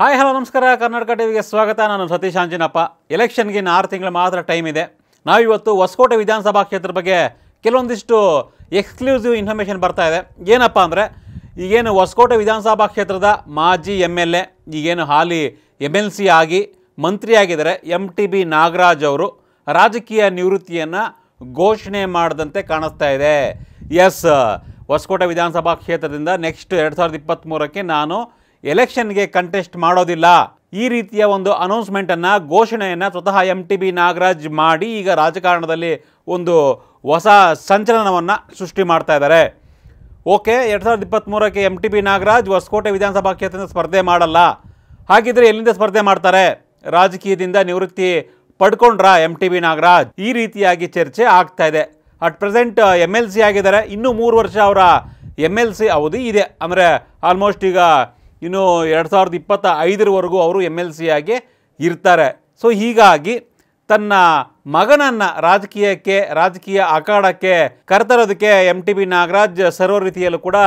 hi hello ನಮಸ್ಕಾರ ಕರ್ನಾಟಕ ಟಿವಿಗೆ ಸ್ವಾಗತ ನಾನು ಸತೀಶ್ ಅಂಜಿನಪ್ಪ ಎಲೆಕ್ಷನ್ಗೆ ಇನ್ನು ಆರು ತಿಂಗಳು ಮಾತ್ರ ಟೈಮ್ ಇದೆ ನಾವಿವತ್ತು ಹೊಸಕೋಟೆ ವಿಧಾನಸಭಾ ಕ್ಷೇತ್ರ ಬಗ್ಗೆ ಕೆಲವೊಂದಿಷ್ಟು ಎಕ್ಸ್ಕ್ಲೂಸಿವ್ ಇನ್ಫಾರ್ಮೇಷನ್ ಬರ್ತಾ ಇದೆ ಏನಪ್ಪ ಅಂದರೆ ಈಗೇನು ಹೊಸಕೋಟೆ ವಿಧಾನಸಭಾ ಕ್ಷೇತ್ರದ ಮಾಜಿ ಎಮ್ ಎಲ್ ಎ ಈಗೇನು ಹಾಲಿ ಎಮ್ ಎಲ್ ಸಿ ಆಗಿ ಮಂತ್ರಿಯಾಗಿದ್ದಾರೆ ಎಮ್ ಟಿ ಬಿ ನಾಗರಾಜ್ ಅವರು ರಾಜಕೀಯ ನಿವೃತ್ತಿಯನ್ನು ಘೋಷಣೆ ಮಾಡಿದಂತೆ ಕಾಣಿಸ್ತಾ ಇದೆ ಎಸ್ ಹೊಸಕೋಟೆ ವಿಧಾನಸಭಾ ಕ್ಷೇತ್ರದಿಂದ ನೆಕ್ಸ್ಟ್ ಎರಡು ಸಾವಿರದ ಇಪ್ಪತ್ತ್ಮೂರಕ್ಕೆ ನಾನು ಎಲೆಕ್ಷನ್ಗೆ ಕಂಟೆಸ್ಟ್ ಮಾಡೋದಿಲ್ಲ ಈ ರೀತಿಯ ಒಂದು ಅನೌನ್ಸ್ಮೆಂಟನ್ನು ಘೋಷಣೆಯನ್ನು ಸ್ವತಃ ಎಂ ಟಿ ಬಿ ನಾಗರಾಜ್ ಮಾಡಿ ಈಗ ರಾಜಕಾರಣದಲ್ಲಿ ಒಂದು ಹೊಸ ಸಂಚಲನವನ್ನು ಸೃಷ್ಟಿ ಮಾಡ್ತಾ ಇದ್ದಾರೆ ಓಕೆ ಎರಡು ಸಾವಿರದ ಇಪ್ಪತ್ತ್ಮೂರಕ್ಕೆ M T B Nagaraj Hosakote ವಿಧಾನಸಭಾ ಕ್ಷೇತ್ರದಿಂದ ಸ್ಪರ್ಧೆ ಮಾಡಲ್ಲ ಹಾಗಿದ್ರೆ ಎಲ್ಲಿಂದ ಸ್ಪರ್ಧೆ ಮಾಡ್ತಾರೆ ರಾಜಕೀಯದಿಂದ ನಿವೃತ್ತಿ ಪಡ್ಕೊಂಡ್ರಾ ಎಂ ಟಿ ಬಿ ನಾಗರಾಜ್ ಈ ರೀತಿಯಾಗಿ ಚರ್ಚೆ ಆಗ್ತಾ ಇದೆ at present M L C ಆಗಿದ್ದಾರೆ ಇನ್ನೂ ಮೂರು ವರ್ಷ ಅವರ ಎಮ್ ಎಲ್ ಸಿ ಅವಧಿ ಇದೆ ಅಂದರೆ ಆಲ್ಮೋಸ್ಟ್ ಈಗ ಇನ್ನು ಎರಡು ಸಾವಿರದ ಇಪ್ಪತ್ತ ಐದರವರೆಗೂ ಅವರು ಎಮ್ ಎಲ್ ಸಿ ಆಗಿ ಇರ್ತಾರೆ ಸೊ ಹೀಗಾಗಿ ತನ್ನ ಮಗನನ್ನು ರಾಜಕೀಯಕ್ಕೆ ರಾಜಕೀಯ ಅಖಾಡಕ್ಕೆ ಕರೆತರೋದಕ್ಕೆ ಎಮ್ ಟಿ ಬಿ ನಾಗರಾಜ್ ಸರ್ವ ರೀತಿಯಲ್ಲೂ ಕೂಡ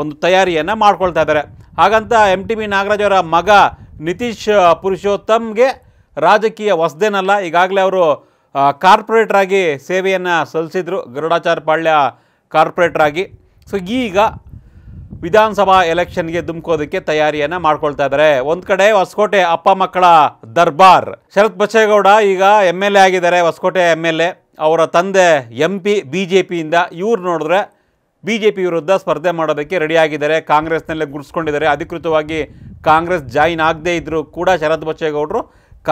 ಒಂದು ತಯಾರಿಯನ್ನು ಮಾಡ್ಕೊಳ್ತಾ ಇದ್ದಾರೆ ಹಾಗಂತ ಎಮ್ ಟಿ ಬಿ ನಾಗರಾಜ್ ಅವರ ಮಗ ನಿತೀಶ್ ಪುರುಷೋತ್ತಮ್ಗೆ ರಾಜಕೀಯ ಹೊಸದೇನಲ್ಲ ಈಗಾಗಲೇ ಅವರು ಕಾರ್ಪೊರೇಟ್ರಾಗಿ ಸೇವೆಯನ್ನು ಸಲ್ಲಿಸಿದರು ಗರುಡಾಚಾರ್ಯ ಪಾಳ್ಯ ಕಾರ್ಪೊರೇಟ್ರಾಗಿ ಸೊ ಈಗ ವಿಧಾನಸಭಾ ಎಲೆಕ್ಷನ್ಗೆ ದುಮ್ಕೋದಕ್ಕೆ ತಯಾರಿಯನ್ನ ಮಾಡ್ಕೊಳ್ತಾ ಇದ್ದಾರೆ ಒಂದ್ ಕಡೆ ಹೊಸಕೋಟೆ ಅಪ್ಪ ಮಕ್ಕಳ ದರ್ಬಾರ್ ಶರತ್ ಬಚ್ಚೇಗೌಡ ಈಗ ಎಮ್ ಎಲ್ ಎ ಆಗಿದ್ದಾರೆ ಹೊಸಕೋಟೆ ಎಮ್ ಎಲ್ ಎ ಅವರ ತಂದೆ ಎಂ ಪಿ ಬಿ ಜೆ ಪಿಯಿಂದ ಇವ್ರು ನೋಡಿದ್ರೆ ಬಿ ಜೆ ಪಿ ವಿರುದ್ಧ ಸ್ಪರ್ಧೆ ಮಾಡೋದಕ್ಕೆ ರೆಡಿಯಾಗಿದ್ದಾರೆ ಕಾಂಗ್ರೆಸ್ನಲ್ಲೇ ಗುರುಸ್ಕೊಂಡಿದ್ದಾರೆ ಅಧಿಕೃತವಾಗಿ ಕಾಂಗ್ರೆಸ್ ಜಾಯಿನ್ ಆಗದೇ ಇದ್ದರೂ ಕೂಡ ಶರತ್ ಬಚ್ಚೇಗೌಡರು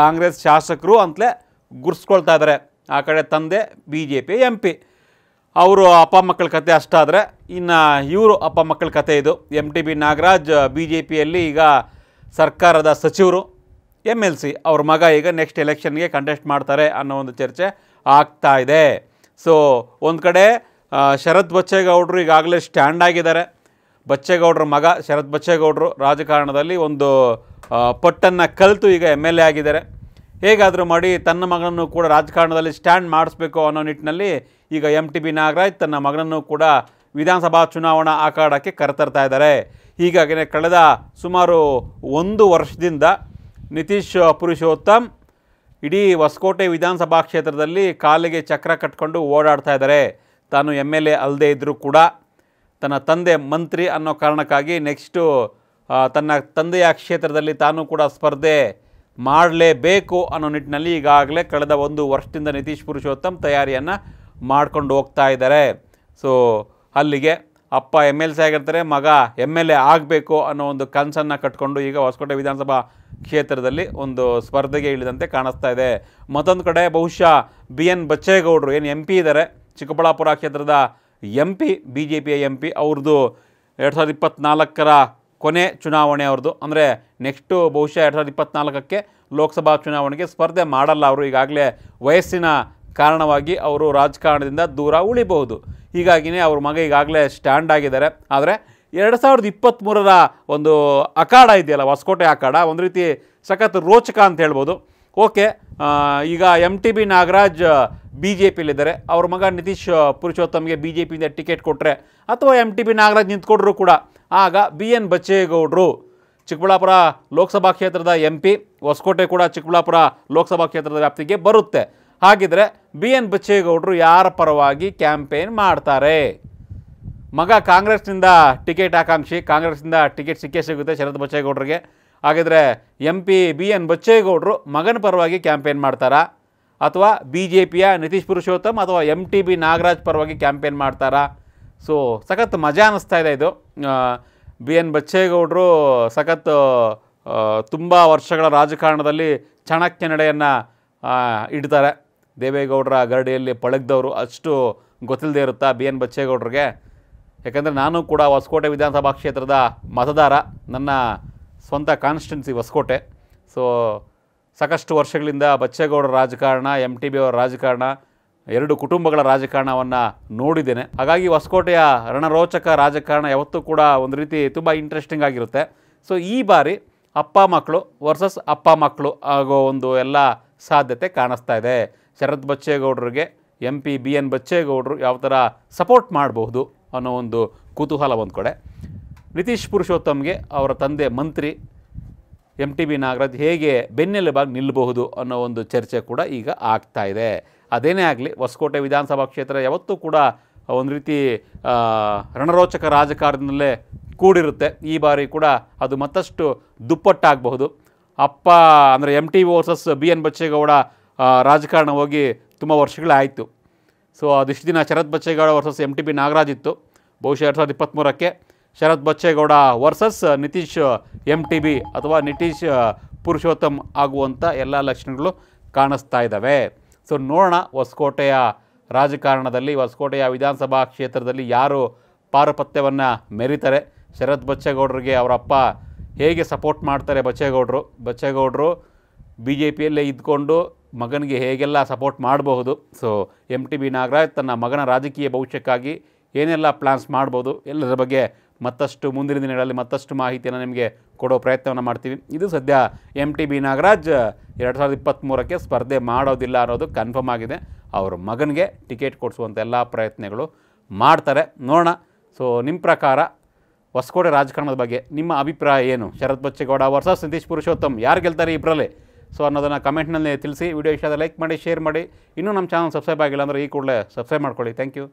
ಕಾಂಗ್ರೆಸ್ ಶಾಸಕರು ಅಂತಲೇ ಗುರ್ಸ್ಕೊಳ್ತಾ ಇದ್ದಾರೆ ಆ ಕಡೆ ತಂದೆ B J P M P ಅವರು ಅಪ್ಪ ಮಕ್ಕಳ ಕತೆ ಅಷ್ಟಾದರೆ ಇನ್ನು ಇವರು ಅಪ್ಪ ಮಕ್ಕಳ ಕತೆ ಇದು M T B Nagaraj B J ಪಿಯಲ್ಲಿ ಈಗ ಸರ್ಕಾರದ ಸಚಿವರು ಎಮ್ ಎಲ್ ಸಿ ಅವ್ರ ಮಗ ಈಗ ನೆಕ್ಸ್ಟ್ ಎಲೆಕ್ಷನ್ಗೆ ಕಂಟೆಸ್ಟ್ ಮಾಡ್ತಾರೆ ಅನ್ನೋ ಒಂದು ಚರ್ಚೆ ಆಗ್ತಾ ಇದೆ ಸೊ ಒಂದು ಕಡೆ ಶರತ್ ಬಚ್ಚೇಗೌಡರು ಈಗಾಗಲೇ ಸ್ಟ್ಯಾಂಡ್ ಆಗಿದ್ದಾರೆ ಬಚ್ಚೇಗೌಡ್ರ ಮಗ ಶರತ್ ಬಚ್ಚೇಗೌಡರು ರಾಜಕಾರಣದಲ್ಲಿ ಒಂದು ಪಟ್ಟನ್ನು ಕಲಿತು ಈಗ ಎಮ್ ಎಲ್ ಎ ಆಗಿದ್ದಾರೆ ಹೇಗಾದರೂ ಮಾಡಿ ತನ್ನ ಮಗನನ್ನು ಕೂಡ ರಾಜಕಾರಣದಲ್ಲಿ ಸ್ಟ್ಯಾಂಡ್ ಮಾಡಿಸ್ಬೇಕು ಅನ್ನೋ ನಿಟ್ಟಿನಲ್ಲಿ ಈಗ ಎಂ ಟಿ ಬಿ ನಾಗರಾಜ್ ತನ್ನ ಮಗನನ್ನು ಕೂಡ ವಿಧಾನಸಭಾ ಚುನಾವಣಾ ಅಖಾಡಕ್ಕೆ ಕರೆತರ್ತಾ ಇದ್ದಾರೆ ಹೀಗಾಗಿಯೇ ಕಳೆದ ಸುಮಾರು ಒಂದು ವರ್ಷದಿಂದ ನಿತೀಶ್ ಪುರುಷೋತ್ತಮ್ ಇಡೀ ಹೊಸಕೋಟೆ ವಿಧಾನಸಭಾ ಕ್ಷೇತ್ರದಲ್ಲಿ ಕಾಲಿಗೆ ಚಕ್ರ ಕಟ್ಕೊಂಡು ಓಡಾಡ್ತಾ ಇದ್ದಾರೆ ತಾನು ಎಮ್ ಎಲ್ ಎ ಅಲ್ಲದೆ ಇದ್ದರೂ ಕೂಡ ತನ್ನ ತಂದೆ ಮಂತ್ರಿ ಅನ್ನೋ ಕಾರಣಕ್ಕಾಗಿ ನೆಕ್ಸ್ಟು ತನ್ನ ತಂದೆಯ ಕ್ಷೇತ್ರದಲ್ಲಿ ತಾನು ಕೂಡ ಸ್ಪರ್ಧೆ ಮಾಡಲೇಬೇಕು ಅನ್ನೋ ನಿಟ್ಟಿನಲ್ಲಿ ಈಗಾಗಲೇ ಕಳೆದ ಒಂದು ವರ್ಷದಿಂದ ನಿತೀಶ್ ಪುರುಷೋತ್ತಮ್ ತಯಾರಿಯನ್ನು ಮಾಡ್ಕೊಂಡು ಹೋಗ್ತಾ ಇದ್ದಾರೆ ಸೊ ಅಲ್ಲಿಗೆ ಅಪ್ಪ ಎಮ್ ಎಲ್ ಸಿ ಆಗಿರ್ತಾರೆ ಮಗ ಎಮ್ ಎಲ್ ಎ ಆಗಬೇಕು ಅನ್ನೋ ಒಂದು ಕನಸನ್ನು ಕಟ್ಕೊಂಡು ಈಗ ಹೊಸಕೋಟೆ ವಿಧಾನಸಭಾ ಕ್ಷೇತ್ರದಲ್ಲಿ ಒಂದು ಸ್ಪರ್ಧೆಗೆ ಇಳಿದಂತೆ ಕಾಣಿಸ್ತಾ ಇದೆ ಮತ್ತೊಂದು ಕಡೆ ಬಹುಶಃ ಬಿ ಎನ್ ಬಚ್ಚೇಗೌಡರು ಏನು ಎಂ ಪಿ ಇದ್ದಾರೆ ಚಿಕ್ಕಬಳ್ಳಾಪುರ ಕ್ಷೇತ್ರದ ಎಂ ಪಿ ಬಿ ಜೆ ಪಿಯ ಎಂ ಪಿ ಅವ್ರದ್ದು ಎರಡು ಸಾವಿರದ ಇಪ್ಪತ್ತ್ನಾಲ್ಕರ ಕೊನೆ ಚುನಾವಣೆ ಅವ್ರದ್ದು ಅಂದರೆ ನೆಕ್ಸ್ಟು ಬಹುಶಃ ಎರಡು ಸಾವಿರದ ಇಪ್ಪತ್ತ್ನಾಲ್ಕಕ್ಕೆ ಲೋಕಸಭಾ ಚುನಾವಣೆಗೆ ಸ್ಪರ್ಧೆ ಮಾಡಲ್ಲ ಅವರು ಈಗಾಗಲೇ ವಯಸ್ಸಿನ ಕಾರಣವಾಗಿ ಅವರು ರಾಜಕಾರಣದಿಂದ ದೂರ ಉಳಿಬಹುದು ಹೀಗಾಗಿಯೇ ಅವ್ರ ಮಗ ಈಗಾಗಲೇ ಸ್ಟ್ಯಾಂಡ್ ಆಗಿದ್ದಾರೆ ಆದರೆ ಎರಡು ಸಾವಿರದ ಇಪ್ಪತ್ತ್ಮೂರರ ಒಂದು ಅಖಾಡ ಇದೆಯಲ್ಲ ಹೊಸಕೋಟೆ ಅಖಾಡ ಒಂದು ರೀತಿ ಸಖತ್ ರೋಚಕ ಅಂತ ಹೇಳ್ಬೋದು ಓಕೆ ಈಗ M T B Nagaraj B J ಪಿಲಿದ್ದಾರೆ ಅವ್ರ ಮಗ ನಿತೀಶ್ ಪುರುಷೋತ್ತಮ್ಗೆ ಬಿ ಜೆ ಪಿಯಿಂದ ಟಿಕೆಟ್ ಕೊಟ್ಟರೆ ಅಥವಾ ಎಮ್ ಟಿ ಬಿ ನಾಗರಾಜ್ ನಿಂತ್ಕೊಂಡ್ರು ಕೂಡ ಆಗ ಬಿ ಎನ್ ಬಚ್ಚೇಗೌಡರು ಚಿಕ್ಕಬಳ್ಳಾಪುರ ಲೋಕಸಭಾ ಕ್ಷೇತ್ರದ ಎಂ ಪಿ ಹೊಸಕೋಟೆ ಕೂಡ ಚಿಕ್ಕಬಳ್ಳಾಪುರ ಲೋಕಸಭಾ ಕ್ಷೇತ್ರದ ವ್ಯಾಪ್ತಿಗೆ ಬರುತ್ತೆ ಹಾಗಿದ್ರೆ ಬಿ ಎನ್ ಬಚ್ಚೇಗೌಡರು ಯಾರ ಪರವಾಗಿ ಕ್ಯಾಂಪೇನ್ ಮಾಡ್ತಾರೆ ಮಗ ಕಾಂಗ್ರೆಸ್ನಿಂದ ಟಿಕೆಟ್ ಆಕಾಂಕ್ಷಿ ಕಾಂಗ್ರೆಸ್ನಿಂದ ಟಿಕೆಟ್ ಸಿಕ್ಕೇ ಸಿಗುತ್ತೆ ಶರತ್ ಬಚ್ಚೇಗೌಡರಿಗೆ ಹಾಗಿದ್ರೆ ಎಂ ಪಿ ಬಿ ಎನ್ ಬಚ್ಚೇಗೌಡರು ಮಗನ ಪರವಾಗಿ ಕ್ಯಾಂಪೇನ್ ಮಾಡ್ತಾರಾ ಅಥವಾ ಬಿ ಜೆ ಪಿಯ ನಿತೀಶ್ ಪುರುಷೋತ್ತಮ್ ಅಥವಾ ಎಂ ಟಿ ಬಿ ನಾಗರಾಜ್ ಪರವಾಗಿ ಕ್ಯಾಂಪೇನ್ ಮಾಡ್ತಾರಾ ಸೊ ಸಖತ್ ಮಜಾ ಅನ್ನಿಸ್ತಾ ಇದೆ ಇದು ಬಿ ಎನ್ ಬಚ್ಚೇಗೌಡರು ಸಖತ್ ತುಂಬ ವರ್ಷಗಳ ರಾಜಕಾರಣದಲ್ಲಿ ಚಾಣಕ್ಯ ನಡೆಯನ್ನು ಇಡ್ತಾರೆ ದೇವೇಗೌಡರ ಗರಡಿಯಲ್ಲಿ ಪಳಗ್ದವರು ಅಷ್ಟು ಗೊತ್ತಿಲ್ಲದೆ ಇರುತ್ತಾ ಬಿ ಎನ್ ಬಚ್ಚೇಗೌಡ್ರಿಗೆ ಯಾಕಂದರೆ ನಾನು ಕೂಡ ಹೊಸಕೋಟೆ ವಿಧಾನಸಭಾ ಕ್ಷೇತ್ರದ ಮತದಾರ ನನ್ನ ಸ್ವಂತ ಕಾನ್ಸ್ಟಿಟ್ಯುನ್ಸಿ ಹೊಸಕೋಟೆ ಸೊ ಸಾಕಷ್ಟು ವರ್ಷಗಳಿಂದ ಬಚ್ಚೇಗೌಡರ ರಾಜಕಾರಣ ಎಮ್ ಟಿ ಬಿ ಅವರ ರಾಜಕಾರಣ ಎರಡು ಕುಟುಂಬಗಳ ರಾಜಕಾರಣವನ್ನು ನೋಡಿದ್ದೇನೆ ಹಾಗಾಗಿ ಹೊಸಕೋಟೆಯ ರಣರೋಚಕ ರಾಜಕಾರಣ ಯಾವತ್ತೂ ಕೂಡ ಒಂದು ರೀತಿ ತುಂಬ ಇಂಟ್ರೆಸ್ಟಿಂಗ್ ಆಗಿರುತ್ತೆ ಸೊ ಈ ಬಾರಿ ಅಪ್ಪ ಮಕ್ಕಳು ವರ್ಸಸ್ ಅಪ್ಪ ಮಕ್ಕಳು ಆಗೋ ಒಂದು ಎಲ್ಲ ಸಾಧ್ಯತೆ ಕಾಣಿಸ್ತಾ ಇದೆ ಶರತ್ ಬಚ್ಚೇಗೌಡರಿಗೆ ಎಂ ಪಿ ಬಿ ಎನ್ ಬಚ್ಚೇಗೌಡರು ಯಾವ ಥರ ಸಪೋರ್ಟ್ ಮಾಡಬಹುದು ಅನ್ನೋ ಒಂದು ಕುತೂಹಲ ಒಂದು ಕಡೆ ನಿತೀಶ್ ಪುರುಷೋತ್ತಮ್ಗೆ ಅವರ ತಂದೆ ಮಂತ್ರಿ ಎಮ್ ಟಿ ಬಿ ನಾಗರಾಜ್ ಹೇಗೆ ಬೆನ್ನೆಲುಬಾಗಿ ನಿಲ್ಲಬಹುದು ಅನ್ನೋ ಒಂದು ಚರ್ಚೆ ಕೂಡ ಈಗ ಆಗ್ತಾ ಇದೆ ಅದೇನೇ ಆಗಲಿ ಹೊಸಕೋಟೆ ವಿಧಾನಸಭಾ ಕ್ಷೇತ್ರ ಯಾವತ್ತೂ ಕೂಡ ಒಂದು ರೀತಿ ರಣರೋಚಕ ರಾಜಕಾರಣದಲ್ಲೇ ಕೂಡಿರುತ್ತೆ ಈ ಬಾರಿ ಕೂಡ ಅದು ಮತ್ತಷ್ಟು ದುಪ್ಪಟ್ಟಾಗಬಹುದು ಅಪ್ಪ ಅಂದರೆ M T versus B N Bachegowda ರಾಜಕಾರಣ ಹೋಗಿ ತುಂಬ ವರ್ಷಗಳಾಯಿತು ಸೊ ಅದಿಷ್ಟು ದಿನ Sharath Bachegowda versus M T B Nagaraj ಇತ್ತು ಬಹುಶಃ ಎರಡು ಸಾವಿರದ ಇಪ್ಪತ್ತ್ಮೂರಕ್ಕೆ Sharath Bachegowda versus Nitish M T B ಅಥವಾ ನಿತೀಶ್ ಪುರುಷೋತ್ತಮ್ ಆಗುವಂಥ ಎಲ್ಲ ಲಕ್ಷಣಗಳು ಕಾಣಿಸ್ತಾ ಇದ್ದಾವೆ ಸೊ ನೋಡೋಣ ಹೊಸಕೋಟೆಯ ರಾಜಕಾರಣದಲ್ಲಿ ಹೊಸಕೋಟೆಯ ವಿಧಾನಸಭಾ ಕ್ಷೇತ್ರದಲ್ಲಿ ಯಾರು ಪಾರುಪತ್ಯವನ್ನು ಮೆರಿತಾರೆ ಶರತ್ ಬಚ್ಚೇಗೌಡರಿಗೆ ಅವರಪ್ಪ ಹೇಗೆ ಸಪೋರ್ಟ್ ಮಾಡ್ತಾರೆ ಬಚ್ಚೇಗೌಡರು ಬಚ್ಚೇಗೌಡರು ಬಿ ಜೆ ಪಿಯಲ್ಲೇ ಇದ್ದುಕೊಂಡು ಮಗನಿಗೆ ಹೇಗೆಲ್ಲ ಸಪೋರ್ಟ್ ಮಾಡಬಹುದು so M T B Nagaraj ತನ್ನ ಮಗನ ರಾಜಕೀಯ ಭವಿಷ್ಯಕ್ಕಾಗಿ ಏನೆಲ್ಲ ಪ್ಲ್ಯಾನ್ಸ್ ಮಾಡ್ಬೋದು ಎಲ್ಲದರ ಬಗ್ಗೆ ಮತ್ತಷ್ಟು ಮುಂದಿನ ದಿನಗಳಲ್ಲಿ ಮತ್ತಷ್ಟು ಮಾಹಿತಿಯನ್ನು ನಿಮಗೆ ಕೊಡೋ ಪ್ರಯತ್ನವನ್ನು ಮಾಡ್ತೀವಿ ಇದು ಸದ್ಯ ಎಮ್ ಟಿ ಬಿ ನಾಗರಾಜ್ ಎರಡು ಸಾವಿರದ ಇಪ್ಪತ್ತ್ಮೂರಕ್ಕೆ ಸ್ಪರ್ಧೆ ಮಾಡೋದಿಲ್ಲ ಅನ್ನೋದು ಕನ್ಫರ್ಮ್ ಆಗಿದೆ ಅವ್ರ ಮಗನಿಗೆ ಟಿಕೆಟ್ ಕೊಡಿಸುವಂಥ ಎಲ್ಲ ಪ್ರಯತ್ನಗಳು ಮಾಡ್ತಾರೆ ನೋಡೋಣ ಸೊ ನಿಮ್ಮ ಪ್ರಕಾರ ಹೊಸಕೋಟೆ ರಾಜಕಾರಣದ ಬಗ್ಗೆ ನಿಮ್ಮ ಅಭಿಪ್ರಾಯ ಏನು ಶರತ್ ಬಚ್ಚೇಗೌಡ ವರ್ಸಸ್ ನಿತೀಶ್ ಪುರುಷೋತ್ತಮ್ ಯಾರು ಗೆಲ್ತಾರೆ ಇಬ್ಬರಲ್ಲಿ ಸೊ ಅನ್ನೋದನ್ನು ಕಮೆಂಟ್ನಲ್ಲಿ ತಿಳಿಸಿ ವಿಡಿಯೋ ಇಷ್ಟ ಲೈಕ್ ಮಾಡಿ ಶೇರ್ ಮಾಡಿ ಇನ್ನೂ ನಮ್ಮ ಚಾನಲ್ ಸಬ್ಸ್ಕ್ರೈಬ್ ಆಗಿಲ್ಲ ಅಂದರೆ ಈ ಕೂಡಲೇ ಸಬ್ಸ್ಕ್ರೈಬ್ ಮಾಡ್ಕೊಳ್ಳಿ ಥ್ಯಾಂಕ್ ಯು